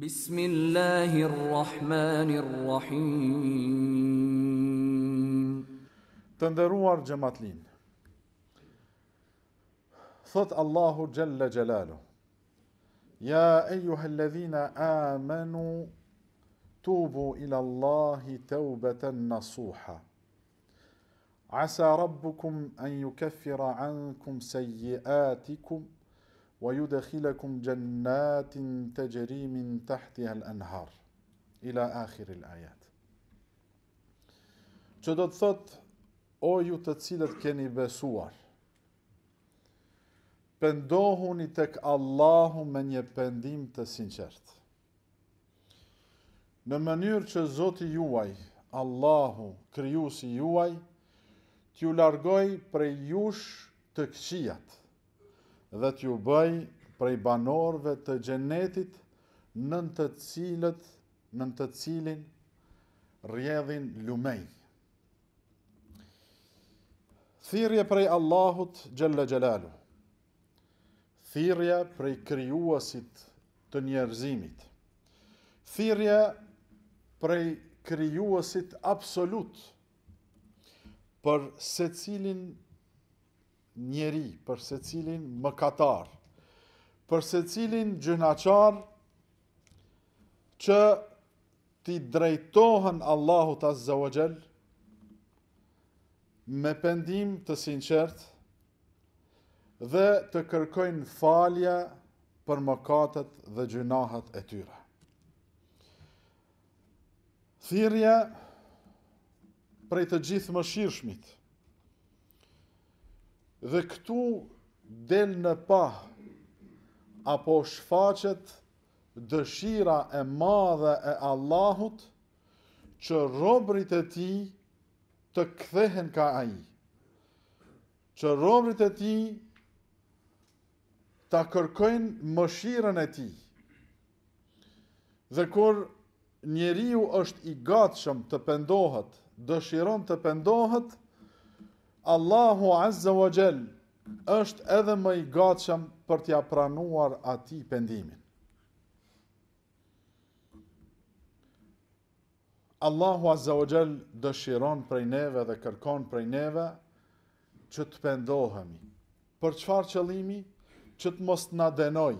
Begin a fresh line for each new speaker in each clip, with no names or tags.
بسم الله الرحمن الرحيم تندروار جماتلين ثوت الله جل جلاله يا أيها الذين آمنوا توبوا إلى الله توبة نصوحة عسى ربكم أن يكفر عنكم سيئاتكم wa yudkhilukum jannatin tajri min tahtiha al-anhar ila akhir al-ayat. Ço do të thot o ju të cilët keni besuar pendohuni tek Allahu me një pendim të sinqertë. Në mënyrë që Zoti juaj, Allahu, krijuesi juaj, t'ju largoj prej jush të këqijat dhe t'ju bëj prej banorve të gjenetit në të cilët, në të cilin rjedhin lumej. Thirrje prej Allahut Gjelle Gjelalu. Thirje prej kryuasit të njerëzimit. Thirje prej kryuasit absolut për se cilin njeri, për se cilin mëkatar, për se cilin gjënaqar që ti drejtohen Allahut Azzawajal me pendim të sinqert dhe të kërkojnë falje për mëkatet dhe gjënahat e tyre. Thirja, prej të gjithë më shirëshmitë, dhe këtu del në pah, apo shfaqet dëshira e madhe e Allahut, që robrit e ti të kthehen ka aji, që robrit e ti të kërkojnë mëshiren e ti, dhe kur njeriu është i gatshëm të pendohet, dëshiron të pendohet, Allahu Azza wa Jell është edhe më i gatshëm për t'ja pranuar ati pendimin. Allahu Azza wa Jell dëshiron prej neve dhe kërkon prej neve që të pendohemi. Për qëfar qëllimi Që të mos në denoj.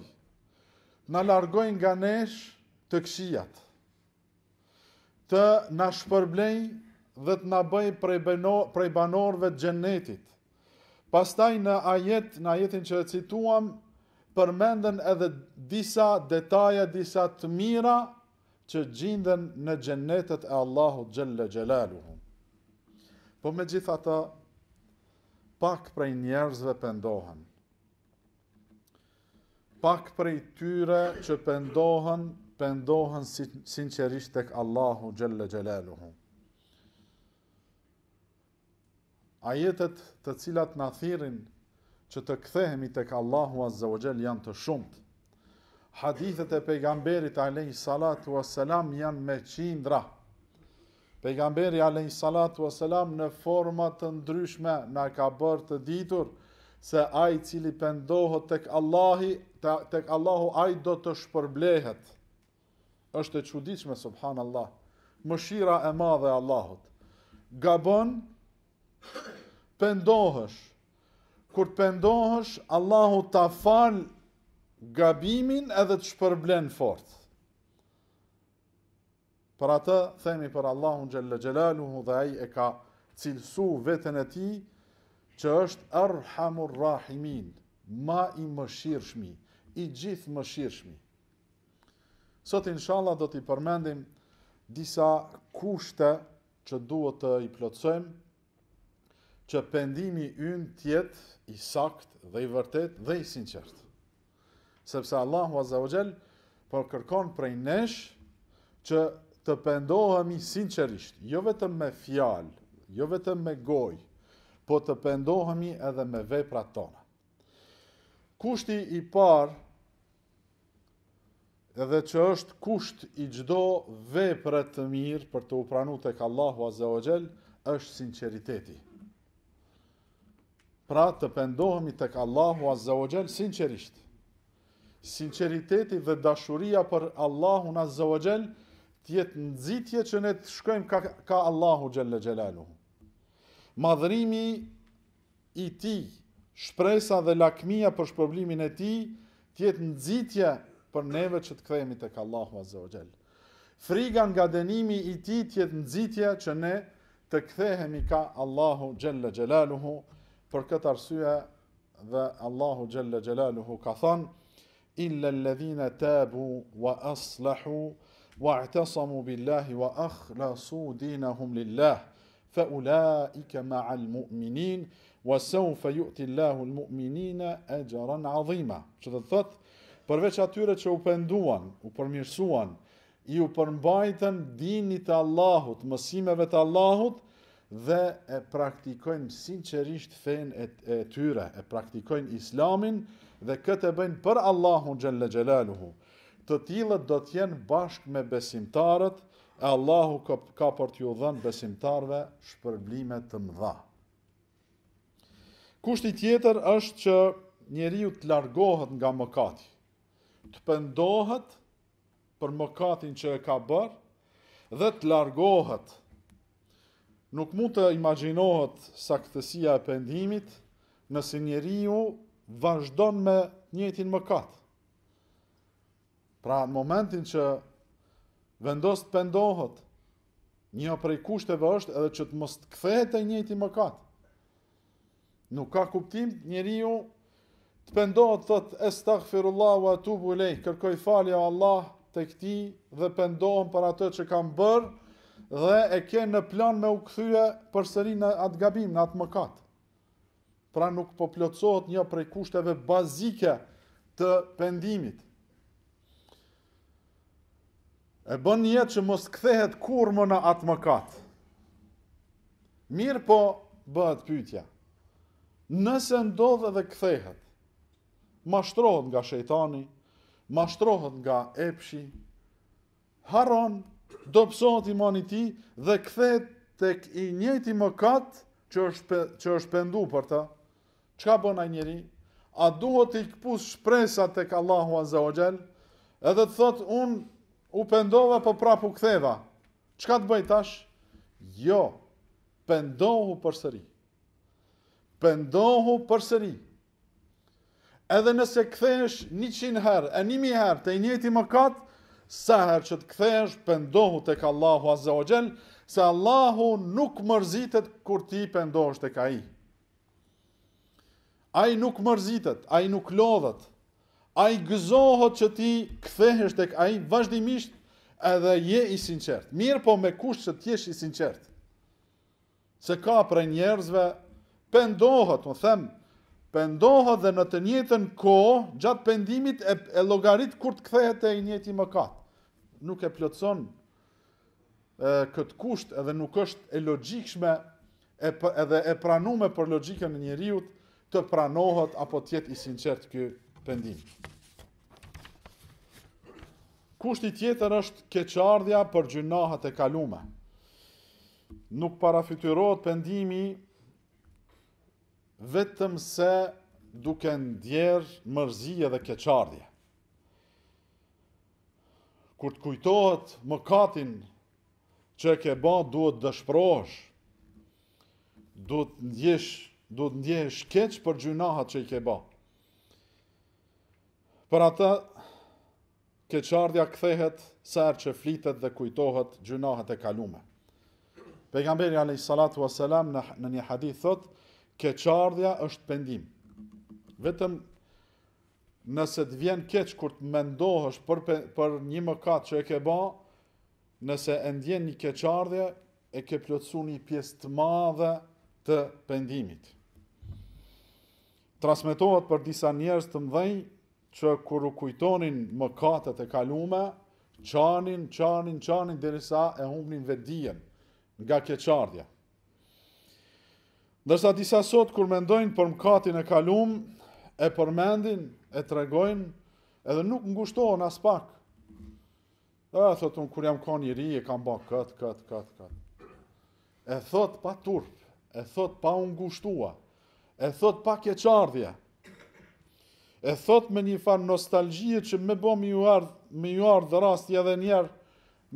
Në largojnë nga nesh të këshijat. Të na shpërblej dhe të na bëj prej banor, prej banorëve të xhenetit. Pastaj në ajet, në ajetin që e cituam, përmenden edhe disa detaje, disa të mira që gjinden në gjennetet e Allahu gjelle gjelalu Po me gjitha ta, pak prej njerëzve pëndohen. Pak prej tyre që pëndohen, pëndohen sinqerisht tek Allahu gjelle gjelalu ajetet të cilat në thirin që të kthehemi të Azza Allahu Gjell janë të shumët. Hadithet e pejgamberit Alehi Salatu Aselam janë me qindra. Pejgamberi Alehi Salatu Aselam në format të ndryshme në ka bërë të ditur se ai cili pendohet tek Allahi tek Allahu ai do të shpërblehet. Është e çuditshme subhanallah. Mëshira e madhe e Allahut. Gabon pëndohësh. Kur pëndohësh, Allahu ta falë gabimin edhe të shpërblen fort. Për atë, themi për Allahu në gjellë gjelalu hu dhe aj e ka cilësu vetën e ti, që është arhamur rahimin, ma i më shirëshmi, i gjithë më shirëshmi. Sot, inshallah, do t'i përmendim disa kushte që duhet të i plotësojmë, që pendimi ynë tjetë i sakt dhe i vërtet dhe i sinqert. Sepse Allahu Azza wa Jall po kërkon prej nesh që të pendohemi sinqerisht, jo vetëm me fjalë, jo vetëm me gojë, po të pendohemi edhe me veprat tona. Kushti i parë edhe që është kusht i gjdo vepre të mirë për të upranu të kallahu a zeogjel, është sinceriteti. Pra të pendohemi të Allahu Azza o Gjell sinqerisht. Sinqeriteti dhe dashuria për Allahu Azza o Gjell tjetë nëzitje që ne të shkojmë ka, ka Allahu Gjell e Gjellalu. i ti, shpresa dhe lakmia për shpërblimin e ti, tjetë nëzitje për neve që të kremi të Allahu Azza o Gjell. Friga nga denimi i ti tjetë nëzitje që ne të kthehemi ka Allahu Gjelle Gjelaluhu, për këtë arsye dhe Allahu xhalla xjalaluhu ka thënë illa alladhina tabu wa aslihu wa i'tasamu billahi wa akhlasu dinahum lillah fa ulai ka ma al mu'minin wa sawfa yu'ti allahu al mu'minina ajran azima çdo të thot përveç atyre që u penduan u përmirësuan i u përmbajtën dinit të Allahut mësimeve të Allahut dhe e praktikojnë sinqerisht fen e, e tyre, e praktikojnë islamin dhe këtë e bëjnë për Allahun xhallal xjalaluhu. Të tjilët do të jenë bashkë me besimtarët e Allahu ka, ka për t'ju dhënë besimtarve shpërblime të mëdha. Kushti tjetër është që njeriu të largohet nga mëkati, të pendohet për mëkatin që e ka bërë dhe të largohet nuk mund të imaginohet saktësia e pendimit nëse njeriu vazhdon me njëtin mëkat. Pra në momentin që vendos të pendohet, një prej kushteve është edhe që të mos kthehet te njëti mëkat. Nuk ka kuptim njeriu të pendohet thot estaghfirullah wa atubu ilej, kërkoj falje o Allah të këti dhe pendohem për atë që kam bërë, dhe e ke në plan me u këthyre përsëri në atë gabim, në atë mëkat. Pra nuk po plëcohet një prej kushteve bazike të pendimit. E bën një që mos këthehet kur më në atë mëkat. Mirë po bëhet pytja. Nëse ndodhe dhe këthehet, ma shtrohet nga shejtani, ma shtrohet nga epshi, haron, do pësohët i ti dhe këthet të i njëti më katë që është, që është pëndu për ta. Qka bëna njëri? A duho të i këpus shpresa të këllahu a zë o edhe të thotë unë u pendova për po prapu këtheva. Qka të bëjtash? tash? Jo, pëndohu për sëri. Pëndohu për sëri. Edhe nëse këthesh një qinë herë, e njëmi herë, të i njëti më katë, saher që të këthesh pëndohu të ka Allahu Azza o Gjell, se Allahu nuk mërzitet kur ti pëndohësht të ka i. A i nuk mërzitet, a i nuk lodhet, a i gëzohet që ti kthehesh të ka i vazhdimisht edhe je i sinqert. Mirë po me kush që t'jesh i sinqert. Se ka për njerëzve, pëndohet, më themë, pendohet dhe në të njëjtën kohë gjatë pendimit e, e llogarit kur të kthehet te i më mëkat. Nuk e plotson këtë kusht edhe nuk është e logjikshme e edhe e pranume për logjikën e njëriut të pranohet apo të jetë i sinqert ky pendim. Kushti tjetër është keqardhja për gjunahat e kaluara. Nuk parafytyrohet pendimi vetëm se duke ndjerë mërzije dhe keqardje. Kur të kujtohet më katin që e ke ba, duhet dëshprosh, duhet ndjesh, duhet ndjesh keq për gjunahat që i ke ba. Për atë, keqardja kthehet sërë që flitet dhe kujtohet gjunahat e kalume. Pejgamberi a.s. në një hadith thotë, keqardhja është pendim. Vetëm nëse të vjen keq kur të mendohesh për për një mëkat që e ke bë, nëse e ndjen një keqardhje, e ke plotsu një pjesë të madhe të pendimit. Transmetohet për disa njerëz të mëdhenj që kur u kujtonin mëkatet e kaluara, qanin, qanin, qanin derisa e humbnin vetdijen nga keqardhja. Ndërsa disa sot kur mendojnë për mkatin e kalum, e përmendin, e tregojnë, edhe nuk ngushtohen as pak. Ah, sot unë kur jam ka një ri e kam bën kët, kët, kët, kët. E thot pa turp, e thot pa u ngushtua, e thot pa keqardhje. E thot me një farë nostalgjie që më bo më ju ardh, më ju ardh rasti edhe një herë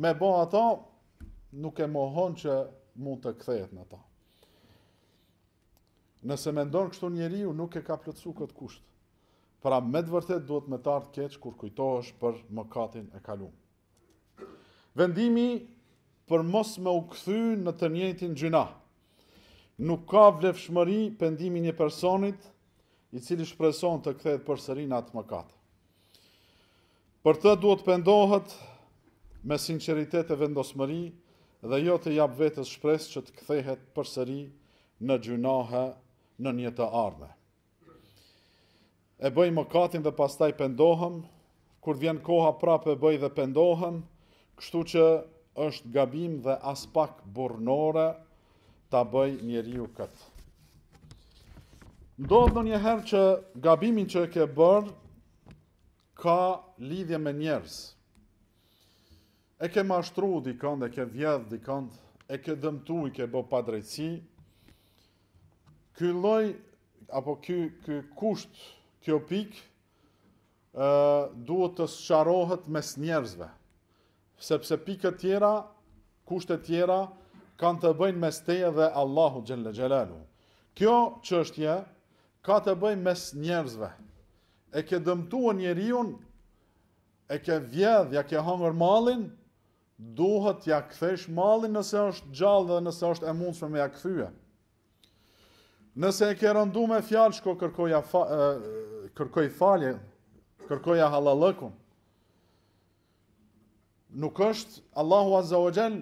më bë ato, nuk e mohon që mund të kthehet në ato. Nëse mendon kështu njeriu nuk e ka plotsu këtë kusht. Pra me të vërtet duhet me tartë keq kur kujtohesh për mëkatin e kalu. Vendimi për mos me u kthy në të njëjtin gjyna. Nuk ka vlefshmëri pendimi një personit i cili shpreson të kthehet përsëri në atë mëkat. Për të duhet pendohet me sinqeritet e vendosmëri dhe jo të jap vetës shpresë që të kthehet përsëri në gjynahe në një të ardhme. E bëj më katin dhe pastaj pëndohëm, kur vjen koha prapë e bëj dhe pëndohëm, kështu që është gabim dhe aspak burnore ta bëj njeriu këtë. Ndo dhe një herë që gabimin që e ke bërë ka lidhje me njerës. E ke mashtru dikënd, e ke vjedh dikënd, e ke dëmtu, e ke padrejtësi, padreci, ky lloj apo ky ky kusht, kjo pikë ë duhet të sqarohet mes njerëzve. Sepse pikët tjera, kushtet tjera kanë të bëjnë mes teje dhe Allahu xhalla xhelalu. Kjo çështje ka të bëjë mes njerëzve. E ke dëmtuar njeriu, e ke vjedhja, ke hangër mallin, duhet ja kthesh mallin nëse është gjallë dhe nëse është e mundur me ja kthyer. Nëse e ke rëndu me fjalë, shko kërkoja fa, kërkoj falje, kërkoja halalëku. Nuk është Allahu Azza wa Gjell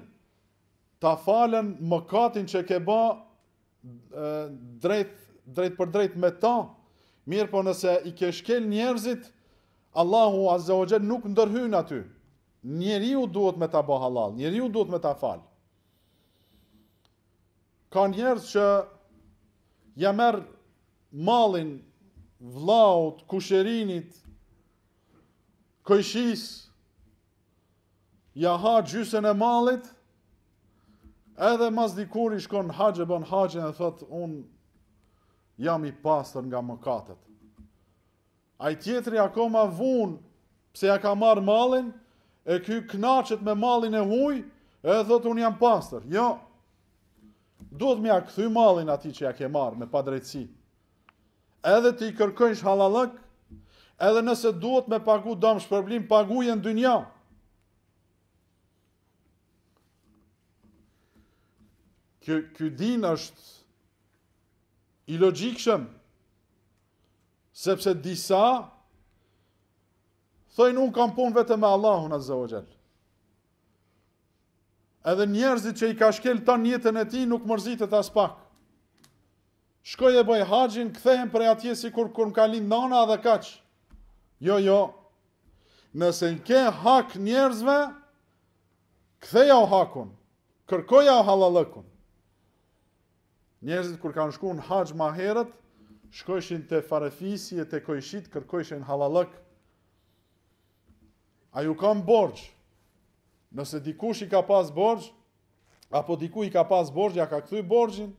ta falen më katin që ke ba drejt, drejt për drejt me ta, mirë po nëse i ke shkel njerëzit, Allahu Azza wa Gjell nuk ndërhyn aty. Njeriu duhet me ta ba halal, njeriu duhet me ta falë. Ka njerëz që ja merr mallin vllaut kusherinit këshis, ja ha gjysën e mallit edhe mas dikur i shkon haxhe bon haxhe e thot un jam i pastër nga mëkatet ai tjetri akoma vun pse ja ka marr mallin e ky knaqet me mallin e huaj e thot un jam pastër jo ja, duhet me ja këthy malin ati që ja ke marë me padrejtësi. Edhe të i kërkojnë shhalalëk, edhe nëse duhet me pagu dëmë shpërblim, pagu e në dynja. Kjo, që din është i logjikshëm. sepse disa thëjnë unë kam punë vetë me Allahun a wa gjellë edhe njerëzit që i ka shkel ta njëtën e ti nuk mërzitet as pak. Shkoj e bëj haqin, këthehen për e atje si kur kur më ka linë nana dhe kaq. Jo, jo, nëse në ke hak njerëzve, këtheja o hakun, kërkoja o halalëkun. Njerëzit kur kanë shku në haqë ma herët, shkojshin të farefisi e të kojshit, kërkojshin halalëk. A ju kam borgjë, Nëse dikush i ka pas borgj, apo diku i ka pas borgj, ja ka këthy borgjin,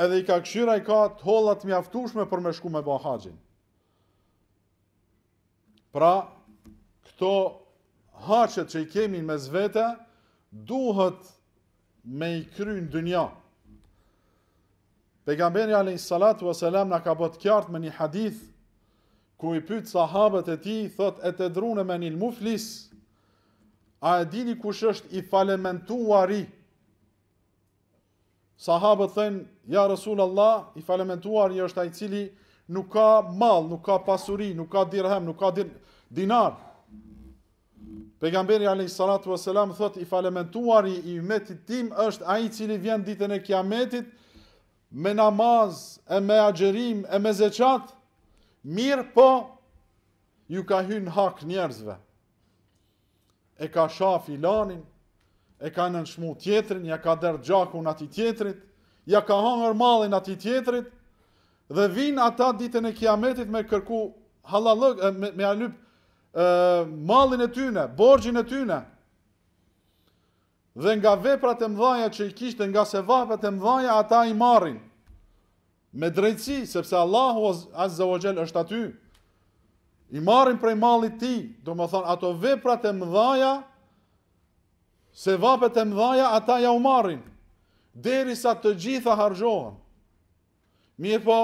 edhe i ka këshyra i ka të hollat mjaftushme për me shku me bo haqin. Pra, këto haqet që i kemi me zvete, duhet me i kry në dënja. Pegamberi a.s. në ka bët kjartë me një hadith, ku i pytë sahabët e ti, thot e të drune me një muflisë, A e dini kush është i falementuari? Sahabët thënë, ja Resul Allah, i falementuari është ai cili nuk ka mall, nuk ka pasuri, nuk ka dirhem, nuk ka din dinar. Pejgamberi alayhis salatu vesselam thotë i falementuari i ummetit tim është ai i cili vjen ditën e Kiametit me namaz, e me agjerim, e me zeqat, mirë po, ju ka hynë hak njerëzve e ka shaf i lanin, e ka nënshmu tjetrin, ja ka dërë gjakun ati tjetrit, ja ka hangër malin ati tjetrit, dhe vinë ata ditën e kiametit me kërku halalëg, me, me alyp e, malin e tyne, borgjin e tyne, dhe nga veprat e mdhaja që i kishtë, nga se vapet e mdhaja ata i marin, me drejtësi, sepse Allahu Azza wa është aty, i marrin prej mallit të ti, tij, do më thonë ato veprat e mëdhaja, se vapet e mëdhaja ata ja u marrin derisa të gjitha harxhohen. Mirë po,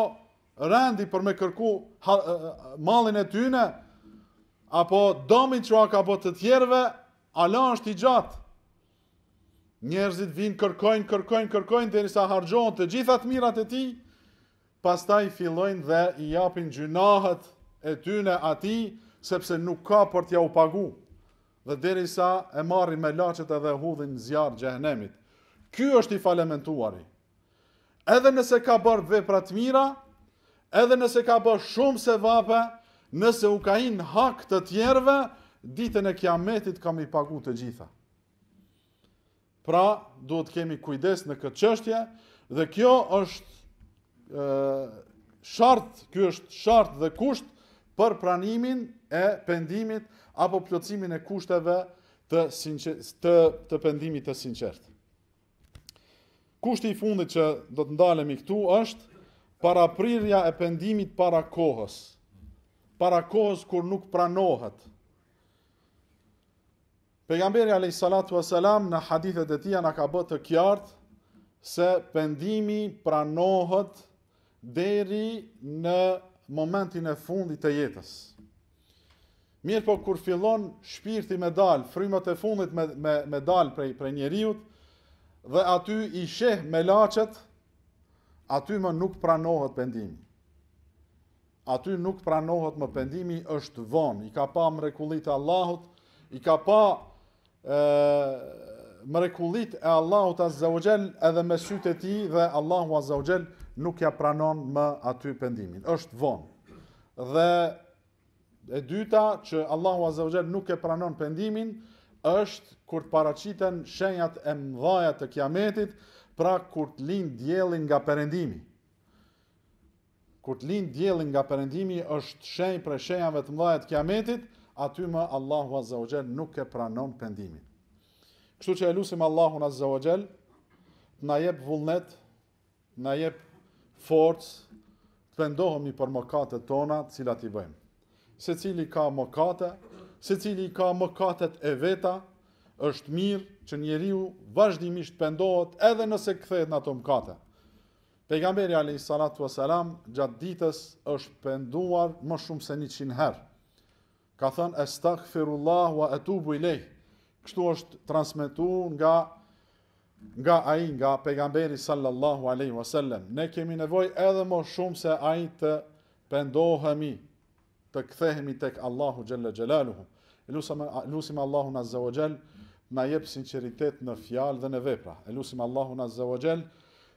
rendi për me kërku mallin e tyne, apo domin çka ka bë të tjerëve, ala është i gjatë. Njerëzit vinë kërkojnë, kërkojnë, kërkojnë derisa harxhohen të gjitha të mirat e tij, pastaj fillojnë dhe i japin gjynahët, e tyne ati, sepse nuk ka për tja u pagu. Dhe deri sa e marri me lachet edhe hudhin zjarë gjehnemit. Ky është i falementuari. Edhe nëse ka bërë dhe pratë mira, edhe nëse ka bërë shumë se vape, nëse u ka inë hak të tjerve, ditën e kja metit kam i pagu të gjitha. Pra, duhet kemi kujdes në këtë qështje, dhe kjo është shartë, kjo është shartë dhe kushtë për pranimin e pendimit apo plotësimin e kushteve të, të, të pendimit të sinqert. Kushti i fundit që do të ndalemi këtu është para prirja e pendimit para kohës, para kohës kur nuk pranohet. Përgambiri a.s. në hadithet e tia në ka bëtë të kjartë se pendimi pranohet deri në momentin e fundit të jetës. Mirë po kur fillon shpirti me dal, frymat e fundit me, me, me dal prej, prej njeriut, dhe aty i sheh me lachet, aty më nuk pranohet pendimi. Aty nuk pranohet më pendimi është vonë, i ka pa mrekullit e Allahut, i ka pa ë mrekulit e Allahut a zaujel edhe me sytë e ti dhe Allahu a zaujel nuk ja pranon më aty pendimin. Është vonë. Dhe e dyta që Allahu Azza wa Jall nuk e pranon pendimin është kur të paraqiten shenjat e mëdha të Kiametit, pra kur të lind dielli nga perëndimi. Kur të lind dielli nga perëndimi është shenjë për shenjave të mëdha të Kiametit, aty më Allahu Azza wa Jall nuk e pranon pendimin. Kështu që e lusim Allahun Azza wa Jall të na jep vullnet, na jep forcë të vendohemi për mëkatet tona, cilat i bëjmë. Se cili ka mëkate, se cili ka mëkatet e veta, është mirë që njeriu vazhdimisht pendohet edhe nëse kthehet në ato mëkate. Pejgamberi alayhis salatu wassalam gjatë ditës është penduar më shumë se 100 herë. Ka thënë astaghfirullah wa atubu ilayh. Kështu është transmetuar nga nga ai nga pejgamberi sallallahu alaihi wasallam ne kemi nevojë edhe më shumë se ai të pendohemi të kthehemi tek Allahu xhalla xjalaluhu elusim elusim Allahun azza wa xal na jep sinqeritet në fjalë dhe në vepra elusim Allahun azza wa xal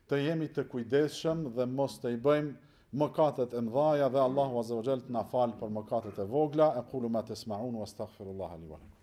të jemi të kujdesshëm dhe mos të i bëjmë mëkatet e mëdha dhe Allahu azza wa xal të na fal për mëkatet e vogla aqulu ma tasmaun wastaghfirullaha li wa lakum